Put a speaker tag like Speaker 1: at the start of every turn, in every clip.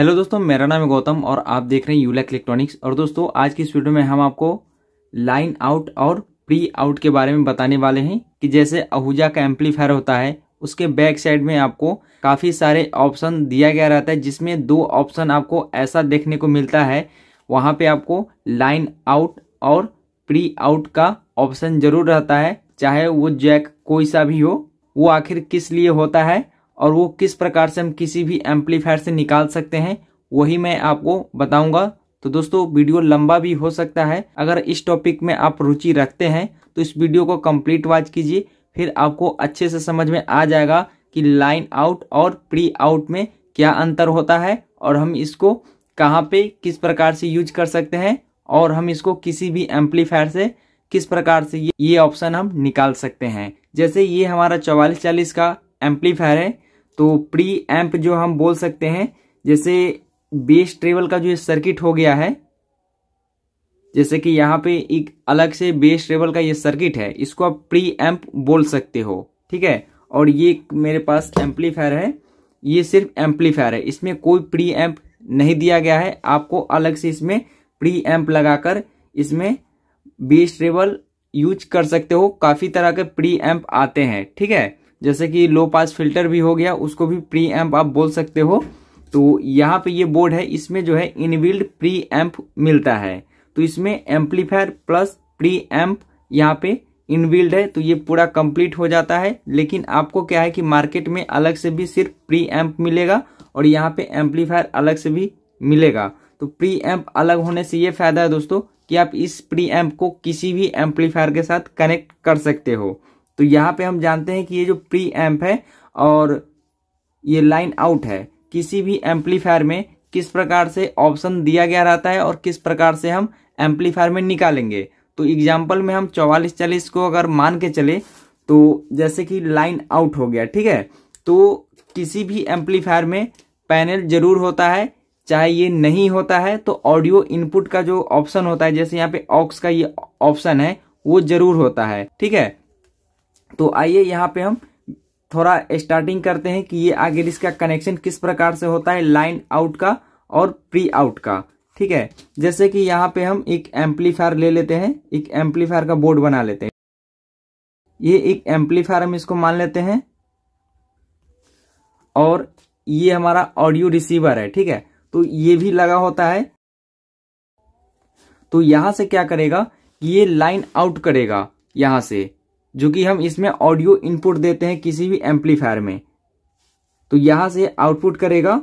Speaker 1: hello दोस्तों मेरा नाम है गौतम और आप देख रहे हैं यूलैक इलेक्ट्रॉनिक्स और दोस्तों आज की इस वीडियो में हम आपको लाइन आउट और प्री आउट के बारे में बताने वाले हैं कि जैसे आहूजा का एम्पलीफायर होता है उसके बैक साइड में आपको काफ़ी सारे ऑप्शन दिया गया रहता है जिसमें दो ऑप्शन आपको ऐसा देखने को मिलता है वहाँ पर आपको लाइन आउट और प्री आउट का ऑप्शन जरूर रहता है चाहे वो जैक कोई सा भी हो वो आखिर किस लिए होता है और वो किस प्रकार से हम किसी भी एम्पलीफायर से निकाल सकते हैं वही मैं आपको बताऊंगा तो दोस्तों वीडियो लंबा भी हो सकता है अगर इस टॉपिक में आप रुचि रखते हैं तो इस वीडियो को कंप्लीट वॉच कीजिए फिर आपको अच्छे से समझ में आ जाएगा कि लाइन आउट और प्री आउट में क्या अंतर होता है और हम इसको कहाँ पे किस प्रकार से यूज कर सकते हैं और हम इसको किसी भी एम्पलीफायर से किस प्रकार से ये ये ऑप्शन हम निकाल सकते हैं जैसे ये हमारा चौवालीस चालीस का एम्पलीफायर है तो प्री एम्प जो हम बोल सकते हैं जैसे बेस ट्रेवल का जो सर्किट हो गया है जैसे कि यहाँ पे एक अलग से बेस ट्रेवल का ये सर्किट है इसको आप प्री एम्प बोल सकते हो ठीक है और ये मेरे पास एम्पलीफायर है ये सिर्फ एम्पलीफायर है इसमें कोई प्री एम्प नहीं दिया गया है आपको अलग से इसमें प्री एम्प लगाकर इसमें बेस ट्रेवल यूज कर सकते हो काफ़ी तरह के प्री एम्प आते हैं ठीक है जैसे कि लो पास फिल्टर भी हो गया उसको भी प्री एम्प आप बोल सकते हो तो यहाँ पे ये बोर्ड है इसमें जो है इनबिल्ड प्री एम्प मिलता है तो इसमें एम्पलीफायर प्लस प्री एम्प यहाँ पे इनबिल्ड है तो ये पूरा कंप्लीट हो जाता है लेकिन आपको क्या है कि मार्केट में अलग से भी सिर्फ प्री एम्प मिलेगा और यहाँ पे एम्पलीफायर अलग से भी मिलेगा तो प्री एम्प अलग होने से ये फायदा है दोस्तों कि आप इस प्री एम्प को किसी भी एम्पलीफायर के साथ कनेक्ट कर सकते हो तो यहाँ पे हम जानते हैं कि ये जो प्री एम्प है और ये लाइन आउट है किसी भी एम्पलीफायर में किस प्रकार से ऑप्शन दिया गया रहता है और किस प्रकार से हम एम्पलीफायर में निकालेंगे तो एग्जाम्पल में हम चौवालीस चालीस को अगर मान के चले तो जैसे कि लाइन आउट हो गया ठीक है तो किसी भी एम्पलीफायर में पैनल जरूर होता है चाहे ये नहीं होता है तो ऑडियो इनपुट का जो ऑप्शन होता है जैसे यहाँ पे ऑक्स का ये ऑप्शन है वो जरूर होता है ठीक है तो आइए यहाँ पे हम थोड़ा स्टार्टिंग करते हैं कि ये आगे इसका कनेक्शन किस प्रकार से होता है लाइन आउट का और प्री आउट का ठीक है जैसे कि यहाँ पे हम एक एम्पलीफायर ले लेते हैं एक एम्पलीफायर का बोर्ड बना लेते हैं ये एक एम्पलीफायर हम इसको मान लेते हैं और ये हमारा ऑडियो रिसीवर है ठीक है तो ये भी लगा होता है तो यहां से क्या करेगा ये लाइन आउट करेगा यहां से जो कि हम इसमें ऑडियो इनपुट देते हैं किसी भी एम्पलीफायर में तो यहां से आउटपुट करेगा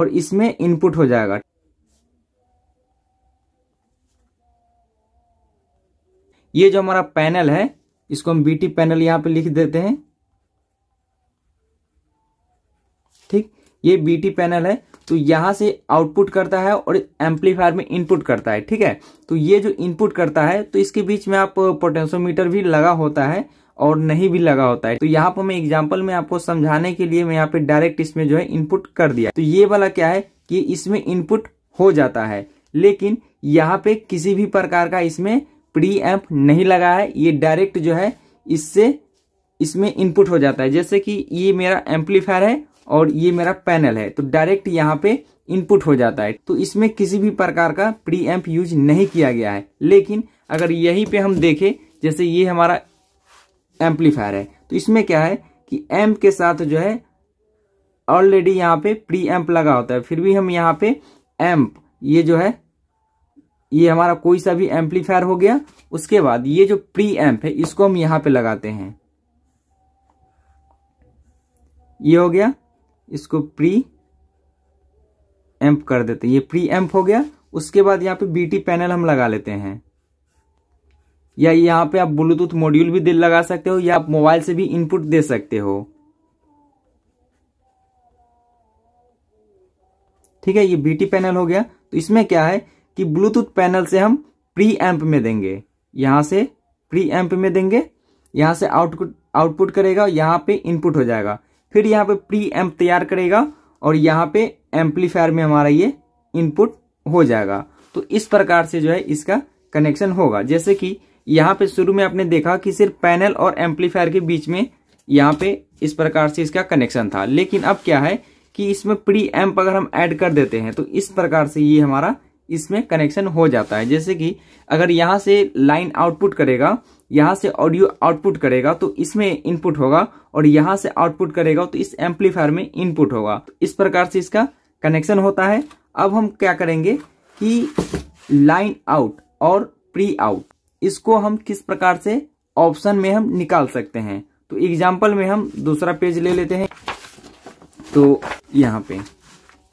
Speaker 1: और इसमें इनपुट हो जाएगा ये जो हमारा पैनल है इसको हम बीटी पैनल यहां पे लिख देते हैं ठीक ये बीटी पैनल है तो यहां से आउटपुट करता है और एम्पलीफायर में इनपुट करता है ठीक है तो ये जो इनपुट करता है तो इसके बीच में आप पोटेंशियोमीटर भी लगा होता है और नहीं भी लगा होता है तो यहाँ पर मैं एग्जाम्पल में आपको समझाने के लिए मैं यहाँ पे डायरेक्ट इसमें जो है इनपुट कर दिया तो ये वाला क्या है कि इसमें इनपुट हो जाता है लेकिन यहाँ पे किसी भी प्रकार का इसमें प्री एम्प नहीं लगा है ये डायरेक्ट जो है इससे इसमें इनपुट हो जाता है जैसे कि ये मेरा एम्पलीफायर है और ये मेरा पैनल है तो डायरेक्ट यहाँ पे इनपुट हो जाता है तो इसमें किसी भी प्रकार का प्री एम्प यूज नहीं किया गया है लेकिन अगर यहीं पे हम देखें जैसे ये हमारा एम्पलीफायर है तो इसमें क्या है कि एम्प के साथ जो है ऑलरेडी यहाँ पे प्री एम्प लगा होता है फिर भी हम यहाँ पे एम्प ये जो है ये हमारा कोई सा भी एम्पलीफायर हो गया उसके बाद ये जो प्री एम्प है इसको हम यहाँ पे लगाते हैं ये हो गया इसको प्री एम्प कर देते हैं ये प्री एम्प हो गया उसके बाद यहाँ पे बीटी पैनल हम लगा लेते हैं या यहाँ पे आप ब्लूटूथ मॉड्यूल भी दिल लगा सकते हो या आप मोबाइल से भी इनपुट दे सकते हो ठीक है ये बीटी पैनल हो गया तो इसमें क्या है कि ब्लूटूथ पैनल से हम प्री एम्प में देंगे यहां से प्री एम्प में देंगे यहां से आउटपुट आउटपुट करेगा यहां पे इनपुट हो जाएगा फिर यहाँ पे प्री एम्प तैयार करेगा और यहाँ पे एम्पलीफायर में हमारा ये इनपुट हो जाएगा तो इस प्रकार से जो है इसका कनेक्शन होगा जैसे कि यहाँ पे शुरू में आपने देखा कि सिर्फ पैनल और एम्पलीफायर के बीच में यहाँ पे इस प्रकार से इसका कनेक्शन था लेकिन अब क्या है कि इसमें प्री एम्प अगर हम ऐड कर देते हैं तो इस प्रकार से ये हमारा इसमें कनेक्शन हो जाता है जैसे कि अगर यहाँ से लाइन आउटपुट करेगा यहाँ से ऑडियो आउटपुट करेगा तो इसमें इनपुट होगा और यहाँ से आउटपुट करेगा तो इस एम्पलीफायर में इनपुट होगा तो इस प्रकार से इसका कनेक्शन होता है अब हम क्या करेंगे कि लाइन आउट और प्री आउट इसको हम किस प्रकार से ऑप्शन में हम निकाल सकते हैं तो एग्जाम्पल में हम दूसरा पेज ले लेते हैं तो यहाँ पे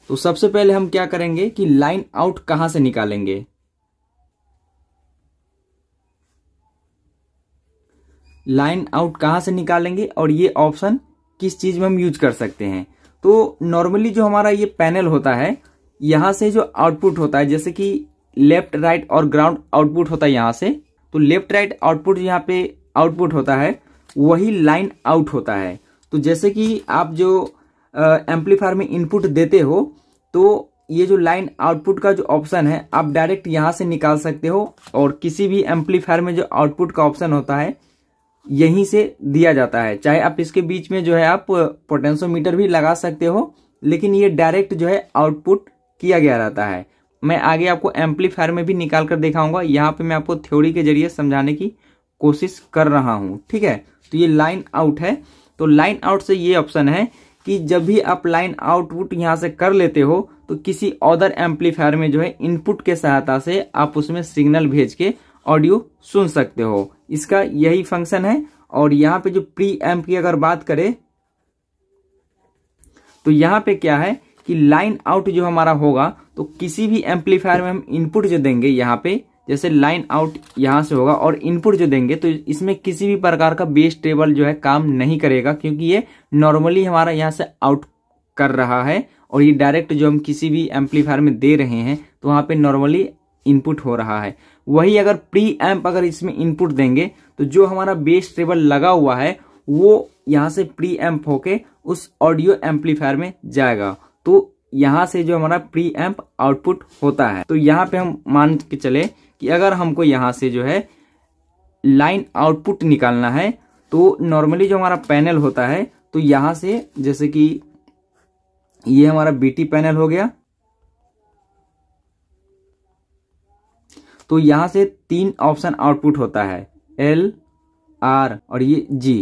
Speaker 1: तो सबसे पहले हम क्या करेंगे कि लाइन आउट कहाँ से निकालेंगे लाइन आउट कहाँ से निकालेंगे और ये ऑप्शन किस चीज में हम यूज कर सकते हैं तो नॉर्मली जो हमारा ये पैनल होता है यहाँ से जो आउटपुट होता है जैसे कि लेफ्ट राइट और ग्राउंड आउटपुट होता है यहाँ से तो लेफ्ट राइट आउटपुट यहाँ पे आउटपुट होता है वही लाइन आउट होता है तो जैसे कि आप जो एम्पलीफायर में इनपुट देते हो तो ये जो लाइन आउटपुट का जो ऑप्शन है आप डायरेक्ट यहाँ से निकाल सकते हो और किसी भी एम्पलीफायर में जो आउटपुट का ऑप्शन होता है यहीं से दिया जाता है चाहे आप इसके बीच में जो है आप पोटेंशियोमीटर भी लगा सकते हो लेकिन ये डायरेक्ट जो है आउटपुट किया गया रहता है मैं आगे आपको एम्पलीफायर में भी निकाल कर दिखाऊंगा यहाँ पे मैं आपको थ्योरी के जरिए समझाने की कोशिश कर रहा हूँ ठीक है तो ये लाइन आउट है तो लाइन आउट से ये ऑप्शन है कि जब भी आप लाइन आउटपुट यहाँ से कर लेते हो तो किसी अदर एम्पलीफायर में जो है इनपुट के सहायता से आप उसमें सिग्नल भेज के ऑडियो सुन सकते हो इसका यही फंक्शन है और यहां पे जो प्री एम्प की अगर बात करें तो यहां पे क्या है कि लाइन आउट जो हमारा होगा तो किसी भी एम्पलीफायर में हम इनपुट जो देंगे यहाँ पे जैसे लाइन आउट यहां से होगा और इनपुट जो देंगे तो इसमें किसी भी प्रकार का बेस टेबल जो है काम नहीं करेगा क्योंकि ये नॉर्मली हमारा यहाँ से आउट कर रहा है और ये डायरेक्ट जो हम किसी भी एम्पलीफायर में दे रहे हैं तो वहां पे नॉर्मली इनपुट हो रहा है वही अगर प्री एम्प अगर इसमें इनपुट देंगे तो जो हमारा बेस टेबल लगा हुआ है वो यहाँ से प्री एम्प होके उस ऑडियो एम्पलीफायर में जाएगा तो यहाँ से जो हमारा प्री एम्प आउटपुट होता है तो यहाँ पे हम मान के चले कि अगर हमको यहाँ से जो है लाइन आउटपुट निकालना है तो नॉर्मली जो हमारा पैनल होता है तो यहाँ से जैसे कि ये हमारा बीटी पैनल हो गया तो यहाँ से तीन ऑप्शन आउटपुट होता है एल आर और ये जी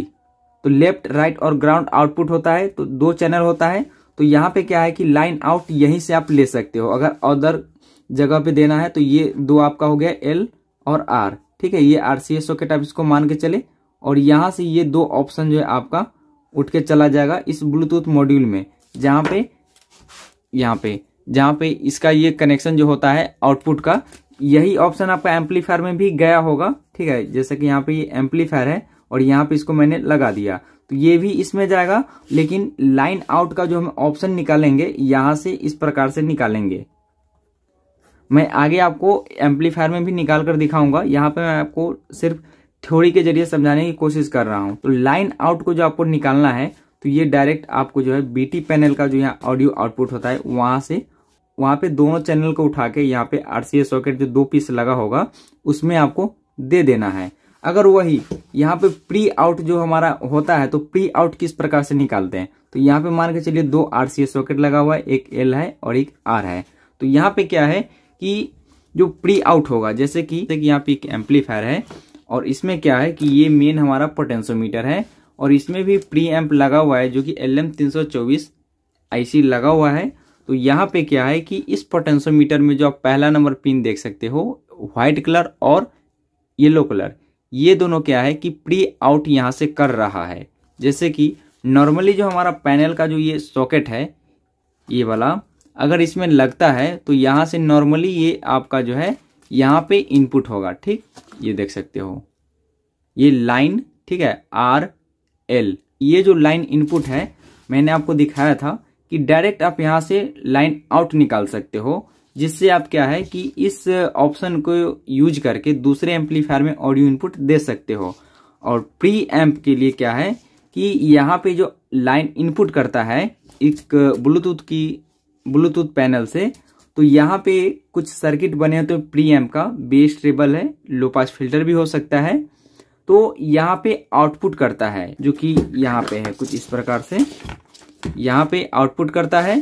Speaker 1: तो लेफ्ट राइट और ग्राउंड आउटपुट होता है तो दो चैनल होता है तो यहाँ पे क्या है कि लाइन आउट यहीं से आप ले सकते हो अगर अदर जगह पे देना है तो ये दो आपका हो गया एल और आर ठीक है ये आर सी एस सॉकेट आप इसको मान के चले और यहाँ से ये दो ऑप्शन जो है आपका उठ के चला जाएगा इस ब्लूटूथ मॉड्यूल में जहाँ पे यहाँ पे जहाँ पे इसका ये कनेक्शन जो होता है आउटपुट का यही ऑप्शन आपका एम्पलीफायर में भी गया होगा ठीक है जैसे कि यहाँ पे ये एम्पलीफायर है और यहाँ पे इसको मैंने लगा दिया तो ये भी इसमें जाएगा लेकिन लाइन आउट का जो हम ऑप्शन निकालेंगे यहां से इस प्रकार से निकालेंगे मैं आगे आपको एम्पलीफायर में भी निकाल कर दिखाऊंगा यहाँ पे मैं आपको सिर्फ थ्योरी के जरिए समझाने की कोशिश कर रहा हूँ तो लाइन आउट को जो आपको निकालना है तो ये डायरेक्ट आपको जो है बीटी पैनल का जो यहाँ ऑडियो आउटपुट होता है वहां से वहां पे दोनों चैनल को उठा के यहाँ पे आरसीए सॉकेट जो दो पीस लगा होगा उसमें आपको दे देना है अगर वही यहाँ पे प्री आउट जो हमारा होता है तो प्री आउट किस प्रकार से निकालते हैं तो यहाँ पे मान के चलिए दो आरसीए सॉकेट लगा हुआ है एक एल है और एक आर है तो यहाँ पे क्या है कि जो प्री आउट होगा जैसे कि जैसे कि यहाँ पे एक एम्पलीफायर है और इसमें क्या है कि ये मेन हमारा पोटेंशियोमीटर है और इसमें भी प्री एम्प लगा हुआ है जो कि एल एम तीन सौ चौबीस आईसी लगा हुआ है तो यहाँ पे क्या है कि इस पोटेंशियोमीटर में जो आप पहला नंबर पिन देख सकते हो व्हाइट कलर और येलो कलर ये दोनों क्या है कि प्री आउट यहाँ से कर रहा है जैसे कि नॉर्मली जो हमारा पैनल का जो ये सॉकेट है ये वाला अगर इसमें लगता है तो यहाँ से नॉर्मली ये आपका जो है यहाँ पे इनपुट होगा ठीक ये देख सकते हो ये लाइन ठीक है आर एल ये जो लाइन इनपुट है मैंने आपको दिखाया था कि डायरेक्ट आप यहाँ से लाइन आउट निकाल सकते हो जिससे आप क्या है कि इस uh, ऑप्शन को यूज करके दूसरे एम्पलीफायर में ऑडियो इनपुट दे सकते हो और प्री एम्प के लिए क्या है कि यहाँ पे जो लाइन इनपुट करता है एक ब्लूटूथ uh, की ब्लूटूथ पैनल से तो यहाँ पे कुछ सर्किट बने तो प्री एम्प का बेस ट्रेबल है लो पास फिल्टर भी हो सकता है तो यहाँ पे आउटपुट करता है जो कि यहाँ पे है कुछ इस प्रकार से यहाँ पे आउटपुट करता है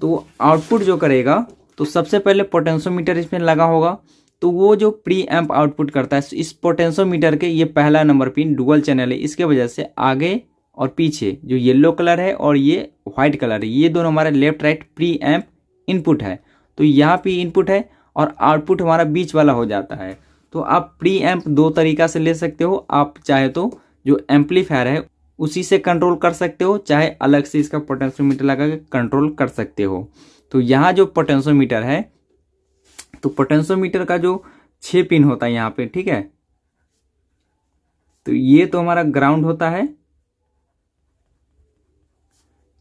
Speaker 1: तो आउटपुट जो करेगा तो सबसे पहले पोटेंशियोमीटर इसमें लगा होगा तो वो जो प्री एम्प आउटपुट करता है इस पोटेंशियोमीटर के ये पहला नंबर पिन डुअल चैनल है इसके वजह से आगे और पीछे जो येलो कलर है और ये व्हाइट कलर है ये दोनों हमारे left right pre amp input है तो यहाँ पे इनपुट है और आउटपुट हमारा बीच वाला हो जाता है तो आप प्री एम्प दो तरीका से ले सकते हो आप चाहे तो जो एम्पलीफायर है उसी से कंट्रोल कर सकते हो चाहे अलग से इसका पोटेंशियोमीटर लगा के कंट्रोल कर सकते हो तो यहाँ जो पोटेंशियोमीटर है तो पोटेंशियोमीटर का जो छः पिन होता है यहाँ पे ठीक है तो ये तो हमारा ग्राउंड होता है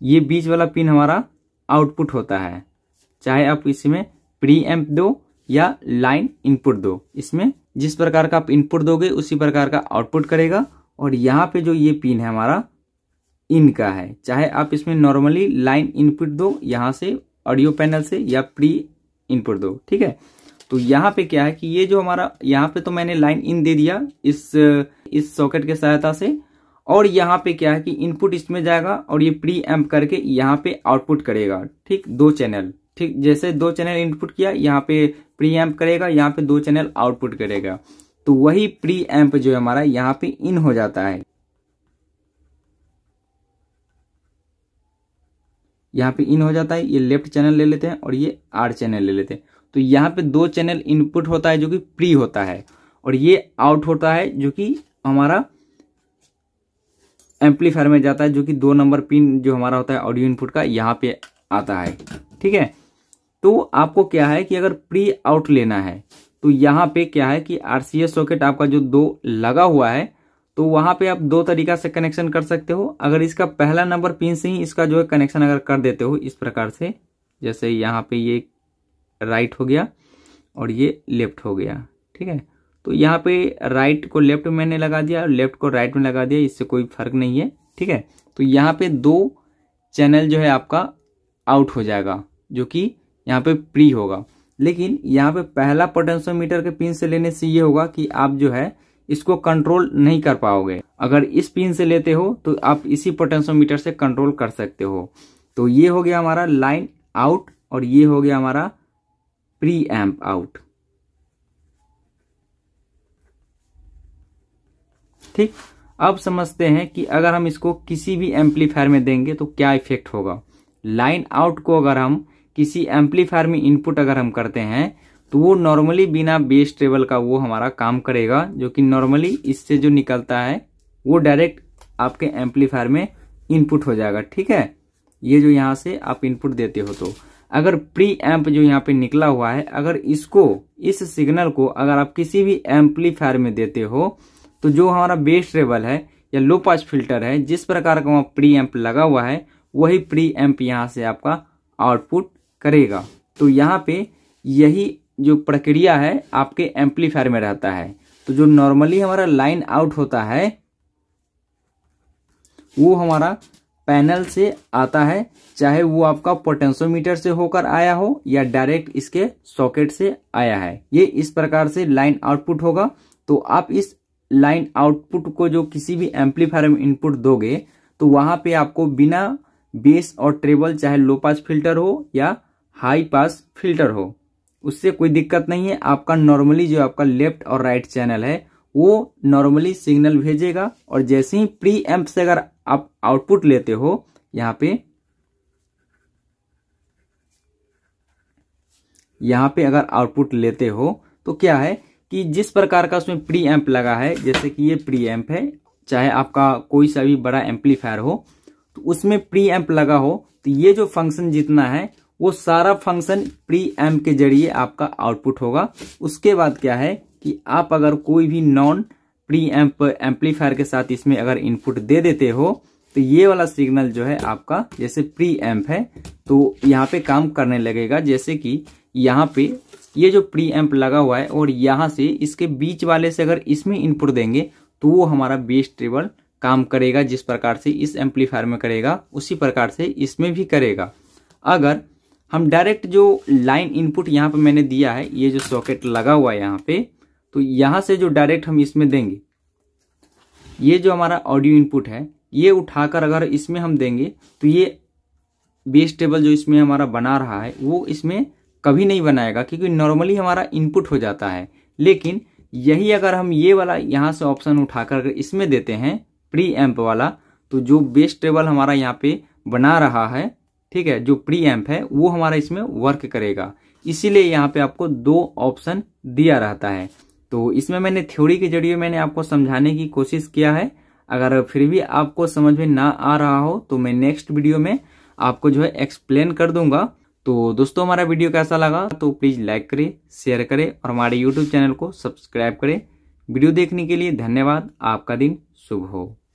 Speaker 1: ये बीच वाला पिन हमारा आउटपुट होता है चाहे आप इसमें प्री एम्प दो या लाइन इनपुट दो इसमें जिस प्रकार का आप इनपुट दोगे उसी प्रकार का आउटपुट करेगा और यहाँ पे जो ये पिन है हमारा इन का है चाहे आप इसमें नॉर्मली लाइन इनपुट दो यहाँ से ऑडियो पैनल से या प्री इनपुट दो ठीक है तो यहाँ पे क्या है कि ये जो हमारा यहाँ पे तो मैंने लाइन इन दे दिया इस इस सॉकेट के सहायता से और यहाँ पे क्या है कि इनपुट इसमें जाएगा और ये प्री एम्प करके यहाँ पे आउटपुट करेगा ठीक दो चैनल ठीक जैसे दो चैनल इनपुट किया यहाँ पे प्री एम्प करेगा यहाँ पे दो चैनल आउटपुट करेगा तो वही प्री एम्प जो है हमारा यहाँ पे इन हो जाता है यहाँ पे इन हो जाता है ये लेफ्ट चैनल ले लेते हैं और ये आर चैनल ले लेते हैं तो यहाँ पे दो चैनल इनपुट होता है जो कि प्री होता है और ये आउट होता है जो कि हमारा एम्पलीफायर में जाता है जो कि दो नंबर पिन जो हमारा होता है ऑडियो इनपुट का यहाँ पे आता है ठीक है तो आपको क्या है कि अगर प्री आउट लेना है तो यहाँ पे क्या है कि एस सॉकेट आपका जो दो लगा हुआ है तो वहां पे आप दो तरीका से कनेक्शन कर सकते हो अगर इसका पहला नंबर पिन से ही इसका जो है कनेक्शन अगर कर देते हो इस प्रकार से जैसे यहाँ पे ये राइट हो गया और ये लेफ्ट हो गया ठीक है तो यहाँ पे राइट को लेफ्ट में मैंने लगा दिया और लेफ्ट को राइट में लगा दिया इससे कोई फर्क नहीं है ठीक है तो यहाँ पे दो चैनल जो है आपका आउट हो जाएगा जो कि यहाँ पे प्री होगा लेकिन यहाँ पे पहला पोटेंशियोमीटर के पिन से लेने से ये होगा कि आप जो है इसको कंट्रोल नहीं कर पाओगे अगर इस पिन से लेते हो तो आप इसी पोटेंशियोमीटर से कंट्रोल कर सकते हो तो ये हो गया हमारा लाइन आउट और ये हो गया हमारा प्री एम्प आउट ठीक अब समझते हैं कि अगर हम इसको किसी भी एम्पलीफायर में देंगे तो क्या इफेक्ट होगा लाइन आउट को अगर हम किसी एम्पलीफायर में इनपुट अगर हम करते हैं तो वो नॉर्मली बिना बेस ट्रेबल का वो हमारा काम करेगा जो कि नॉर्मली इससे जो निकलता है वो डायरेक्ट आपके एम्पलीफायर में इनपुट हो जाएगा ठीक है ये जो यहाँ से आप इनपुट देते हो तो अगर प्री एम्प जो यहाँ पे निकला हुआ है अगर इसको इस सिग्नल को अगर आप किसी भी एम्पलीफायर में देते हो तो जो हमारा बेस ट्रेबल है या लो पास फिल्टर है जिस प्रकार का वहाँ प्री एम्प लगा हुआ है वही प्री एम्प यहाँ से आपका आउटपुट करेगा तो यहाँ पे यही जो प्रक्रिया है आपके एम्पलीफायर में रहता है तो जो नॉर्मली हमारा लाइन आउट होता है वो हमारा पैनल से आता है चाहे वो आपका पोटेंशियोमीटर से होकर आया हो या डायरेक्ट इसके सॉकेट से आया है ये इस प्रकार से लाइन आउटपुट होगा तो आप इस लाइन आउटपुट को जो किसी भी एम्पलीफायर में इनपुट दोगे तो वहां पे आपको बिना बेस और ट्रेबल चाहे लो फिल्टर हो या हाई पास फिल्टर हो उससे कोई दिक्कत नहीं है आपका नॉर्मली जो आपका लेफ्ट और राइट चैनल है वो नॉर्मली सिग्नल भेजेगा और जैसे ही प्री एम्प से अगर आप आउटपुट लेते हो यहाँ पे यहाँ पे अगर आउटपुट लेते हो तो क्या है कि जिस प्रकार का उसमें प्री एम्प लगा है जैसे कि ये प्री एम्प है चाहे आपका कोई सा भी बड़ा एम्पलीफायर हो तो उसमें प्री एम्प लगा हो तो ये जो फंक्शन जितना है वो सारा फंक्शन प्री एम के जरिए आपका आउटपुट होगा उसके बाद क्या है कि आप अगर कोई भी नॉन प्री एम्प एम्पलीफायर के साथ इसमें अगर इनपुट दे देते हो तो ये वाला सिग्नल जो है आपका जैसे प्री एम्प है तो यहाँ पे काम करने लगेगा जैसे कि यहाँ पे ये जो प्री एम्प लगा हुआ है और यहाँ से इसके बीच वाले से अगर इसमें इनपुट देंगे तो वो हमारा बेस ट्रेबल काम करेगा जिस प्रकार से इस एम्पलीफायर में करेगा उसी प्रकार से इसमें भी करेगा अगर हम डायरेक्ट जो लाइन इनपुट यहाँ पे मैंने दिया है ये जो सॉकेट लगा हुआ है यहाँ पे तो यहाँ से जो डायरेक्ट हम इसमें देंगे ये जो हमारा ऑडियो इनपुट है ये उठाकर अगर इसमें हम देंगे तो ये बेस टेबल जो इसमें हमारा बना रहा है वो इसमें कभी नहीं बनाएगा क्योंकि नॉर्मली हमारा इनपुट हो जाता है लेकिन यही अगर हम ये वाला यहाँ से ऑप्शन उठाकर अगर इसमें देते हैं प्री एम्प वाला तो जो बेस टेबल हमारा यहाँ पे बना रहा है ठीक है जो प्री एम्प है वो हमारा इसमें वर्क करेगा इसीलिए यहाँ पे आपको दो ऑप्शन दिया रहता है तो इसमें मैंने थ्योरी के जरिए मैंने आपको समझाने की कोशिश किया है अगर फिर भी आपको समझ में ना आ रहा हो तो मैं नेक्स्ट वीडियो में आपको जो है एक्सप्लेन कर दूंगा तो दोस्तों हमारा वीडियो कैसा लगा तो प्लीज़ लाइक करें शेयर करें और हमारे यूट्यूब चैनल को सब्सक्राइब करें वीडियो देखने के लिए धन्यवाद आपका दिन शुभ हो